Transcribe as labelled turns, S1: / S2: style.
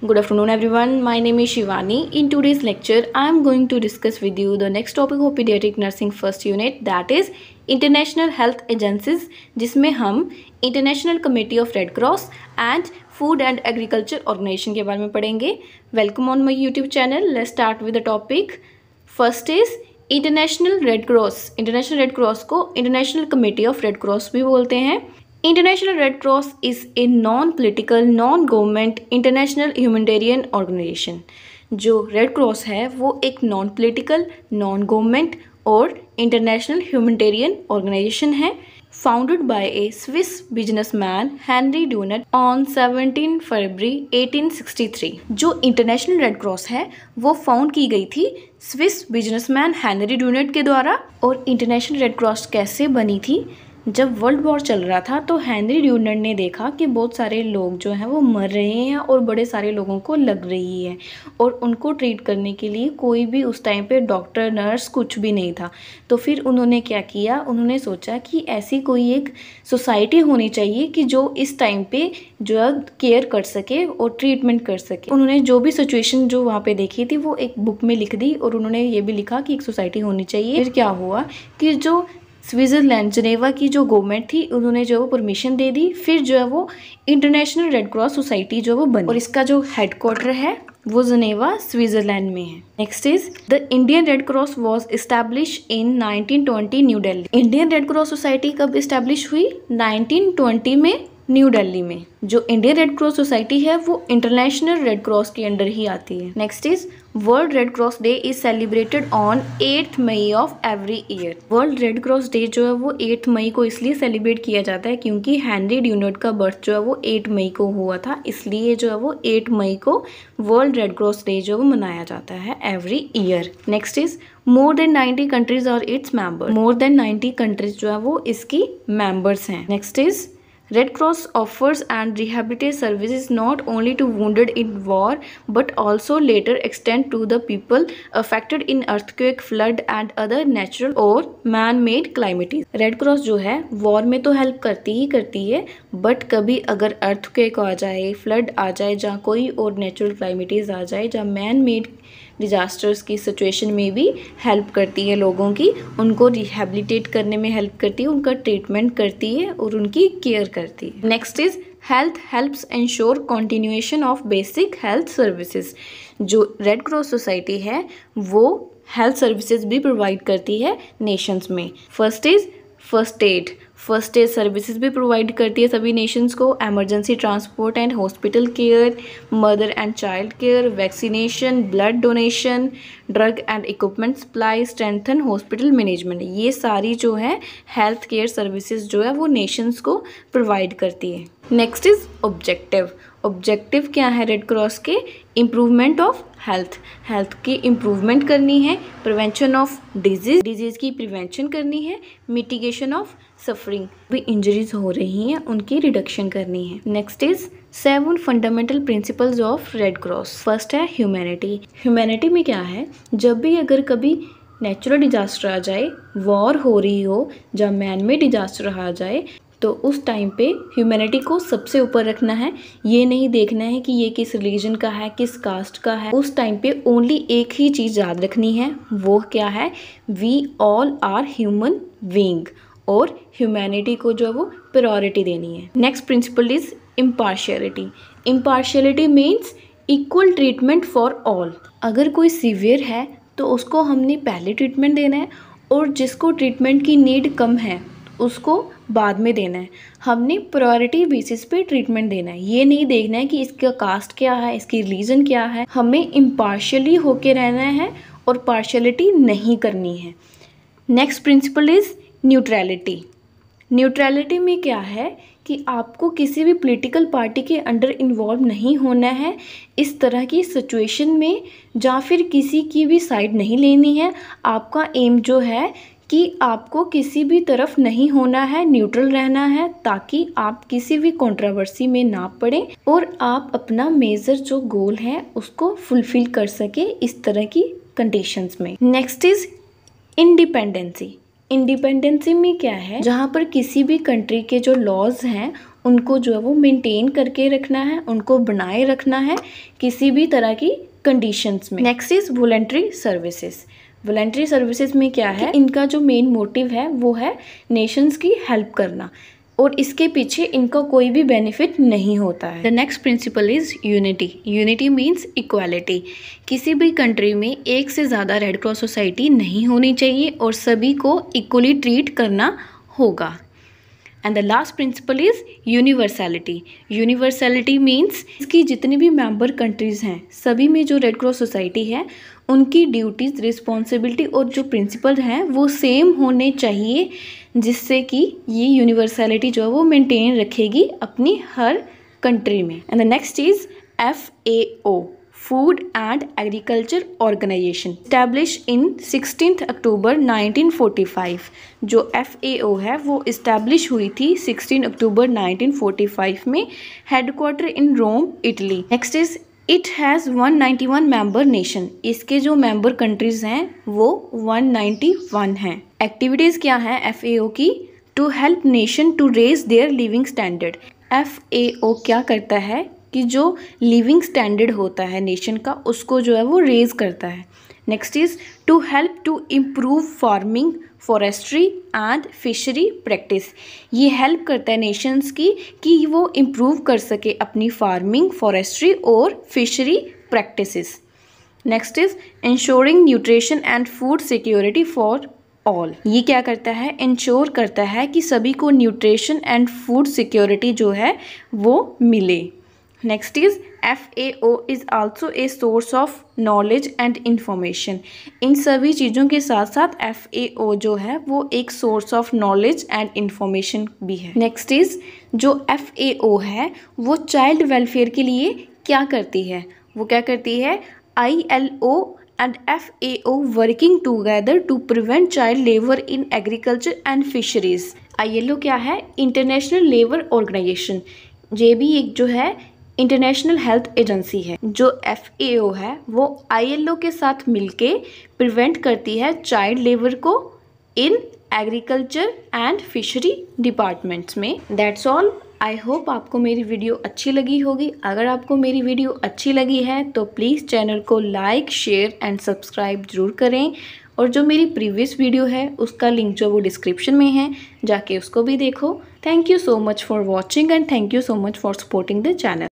S1: Good afternoon everyone, my name is Shivani. In today's lecture, I am going to discuss with you the next topic of pediatric nursing first unit that is International Health Agencies जिसमें हम International Committee of Red Cross and Food and Agriculture Organization के बारे में पढ़ेंगे Welcome on my YouTube channel. Let's start with the topic. First is International Red Cross International Red Cross को International Committee of Red Cross भी बोलते हैं International Red Cross is a non-political, non-government international humanitarian organization. जो Red Cross है वो एक non political non government और international humanitarian organisation है founded by a Swiss businessman Henry Dunant on 17 फरवरी 1863 जो इंटरनेशनल रेड क्रॉस है वो फाउंड की गई थी स्विस बिजनेसमैन हेनरी डूनेट के द्वारा और इंटरनेशनल रेड क्रॉस कैसे बनी थी जब वर्ल्ड वॉर चल रहा था तो हैंनरी ड्यूनर ने देखा कि बहुत सारे लोग जो हैं वो मर रहे हैं और बड़े सारे लोगों को लग रही है और उनको ट्रीट करने के लिए कोई भी उस टाइम पे डॉक्टर नर्स कुछ भी नहीं था तो फिर उन्होंने क्या किया उन्होंने सोचा कि ऐसी कोई एक सोसाइटी होनी चाहिए कि जो इस टाइम पर जो है केयर कर सके और ट्रीटमेंट कर सके उन्होंने जो भी सिचुएशन जो वहाँ पर देखी थी वो एक बुक में लिख दी और उन्होंने ये भी लिखा कि एक सोसाइटी होनी चाहिए फिर क्या हुआ कि जो स्विट्ज़रलैंड जनेवा की जो गवर्नमेंट थी उन्होंने जो है वो परमिशन दे दी फिर जो है वो इंटरनेशनल रेड क्रॉस सोसाइटी जो है वो बनी और इसका जो हेडक्वार्टर है वो जनेवा स्विट्जरलैंड में है next is the Indian Red Cross was establish in 1920 New Delhi Indian Red Cross Society कब इस्टेब्लिश हुई 1920 में न्यू दिल्ली में जो इंडियन रेड क्रॉस सोसाइटी है वो इंटरनेशनल रेड क्रॉस के अंडर ही आती है next is World Red Cross Day is celebrated on eighth मई of every year World Red Cross Day जो है वो एट्थ मई को इसलिए सेलिब्रेट किया जाता है क्योंकि हैनरी ड्यूनट का बर्थ जो है वो एट मई को हुआ था इसलिए जो है वो एट मई को वर्ल्ड रेड क्रॉस डे जो है वो मनाया जाता है every year next is more than 90 countries और its member more than 90 countries जो है वो इसकी मेंबर्स हैं next is Red Cross offers and rehabilitate services not only to wounded in war but also later extend to the people affected in earthquake, flood and other natural or man-made calamities. Red Cross जो है war में तो help करती ही करती है but कभी अगर earthquake आ जाए flood आ जाए जहाँ कोई और natural calamities आ जाए जहाँ man-made डिज़ास्टर्स की सिचुएशन में भी हेल्प करती है लोगों की उनको रिहेबिलिटेट करने में हेल्प करती है उनका ट्रीटमेंट करती है और उनकी केयर करती है next is health helps ensure continuation of basic health services जो रेड क्रॉस सोसाइटी है वो हेल्थ सर्विसेज भी प्रोवाइड करती है नेशंस में first is first aid first aid services भी प्रोवाइड करती है सभी नेशंस को emergency transport and hospital care mother and child care vaccination blood donation drug and equipment supply strengthen hospital management ये सारी जो है हेल्थ केयर सर्विसेज जो है वो नेशंस को प्रोवाइड करती है नेक्स्ट इज़ ऑब्जेक्टिव ऑब्जेक्टिव क्या है रेड क्रॉस के इम्प्रूवमेंट ऑफ हेल्थ हेल्थ की इम्प्रूवमेंट करनी है प्रिवेंशन ऑफ डिजीज डिजीज़ की प्रिवेंशन करनी है मिटिगेशन ऑफ सफरिंग भी इंजरीज हो रही हैं उनकी रिडक्शन करनी है next is seven fundamental principles of Red Cross first है ह्यूमैनिटी ह्यूमैनिटी में क्या है जब भी अगर कभी नेचुरल डिजास्टर आ जाए वॉर हो रही हो या मैन में डिजास्टर आ जाए तो उस टाइम पे ह्यूमैनिटी को सबसे ऊपर रखना है ये नहीं देखना है कि ये किस रिलीजन का है किस कास्ट का है उस टाइम पे ओनली एक ही चीज़ याद रखनी है वो क्या है we all are human being और ह्यूमैनिटी को जो है वो प्रायोरिटी देनी है next principle is impartiality impartiality means equal treatment for all अगर कोई सीवियर है तो उसको हमने पहले ट्रीटमेंट देना है और जिसको ट्रीटमेंट की नीड कम है उसको बाद में देना है हमने प्रायोरिटी बेसिस पे ट्रीटमेंट देना है ये नहीं देखना है कि इसका कास्ट क्या है इसकी रिलीजन क्या है हमें इम्पार्शली होके रहना है और पार्शलिटी नहीं करनी है next principle is neutrality neutrality में क्या है कि आपको किसी भी पॉलिटिकल पार्टी के अंडर इन्वॉल्व नहीं होना है इस तरह की सिचुएशन में या फिर किसी की भी साइड नहीं लेनी है आपका एम जो है कि आपको किसी भी तरफ नहीं होना है न्यूट्रल रहना है ताकि आप किसी भी कंट्रोवर्सी में ना पड़े और आप अपना मेजर जो गोल है उसको फुलफिल कर सके इस तरह की कंडीशंस में नेक्स्ट इज़ इंडिपेंडेंसी इंडिपेंडेंसी में क्या है जहाँ पर किसी भी कंट्री के जो लॉज हैं उनको जो है वो मेंटेन करके रखना है उनको बनाए रखना है किसी भी तरह की कंडीशंस में next is voluntary services voluntary services में क्या है इनका जो मेन मोटिव है वो है नेशंस की हेल्प करना और इसके पीछे इनका कोई भी बेनिफिट नहीं होता है the next principle is unity unity means equality किसी भी कंट्री में एक से ज़्यादा रेड क्रॉस सोसाइटी नहीं होनी चाहिए और सभी को इक्वली ट्रीट करना होगा and the last principle is universality universality means इसकी जितनी भी मेंबर कंट्रीज़ हैं सभी में जो रेड क्रॉस सोसाइटी है उनकी ड्यूटीज़ रिस्पॉन्सिबिलिटी और जो प्रिंसिपल हैं वो सेम होने चाहिए जिससे कि ये यूनिवर्सैलिटी जो है वो मेंटेन रखेगी अपनी हर कंट्री में and the next is F A O Food and Agriculture Organization establish in sixteen October 1945 जो एफ ए ओ है वो इस्टेब्लिश हुई थी 16 अक्टूबर 1945 में headquarter in Rome Italy next is it has 191 member nation इसके जो मेंबर कंट्रीज़ हैं वो 191 हैं एक्टिविटीज़ क्या हैं एफ की to help nation to raise their living standard F क्या करता है कि जो लिविंग स्टैंडर्ड होता है नेशन का उसको जो है वो रेज करता है next is to help to improve farming forestry and fishery practice ये हेल्प करता है नेशंस की कि वो इम्प्रूव कर सके अपनी फार्मिंग फॉरेस्ट्री और fishery practice next is ensuring nutrition and food security for all ये क्या करता है इंश्योर करता है कि सभी को न्यूट्रिशन एंड फूड सिक्योरिटी जो है वो मिले next is F is also a source of knowledge and information इन सभी चीज़ों के साथ साथ एफ़ ए जो है वो एक source of knowledge and information भी है नेक्स्ट इज़ जो एफ़ ए है वो चाइल्ड वेलफेयर के लिए क्या करती है वो क्या करती है I L O and F A working FAO to prevent child labour in agriculture and fisheries I L O क्या है इंटरनेशनल लेबर ऑर्गेनाइजेशन ये भी एक जो है इंटरनेशनल हेल्थ एजेंसी है जो एफ है वो आई के साथ मिलके प्रिवेंट करती है चाइल्ड लेबर को in agriculture and fishery departments में दैट्स ऑल आई होप आपको मेरी वीडियो अच्छी लगी होगी अगर आपको मेरी वीडियो अच्छी लगी है तो प्लीज़ चैनल को लाइक शेयर एंड सब्सक्राइब जरूर करें और जो मेरी प्रीवियस वीडियो है उसका लिंक जो वो डिस्क्रिप्शन में है जाके उसको भी देखो thank you so much for watching and thank you so much for supporting the channel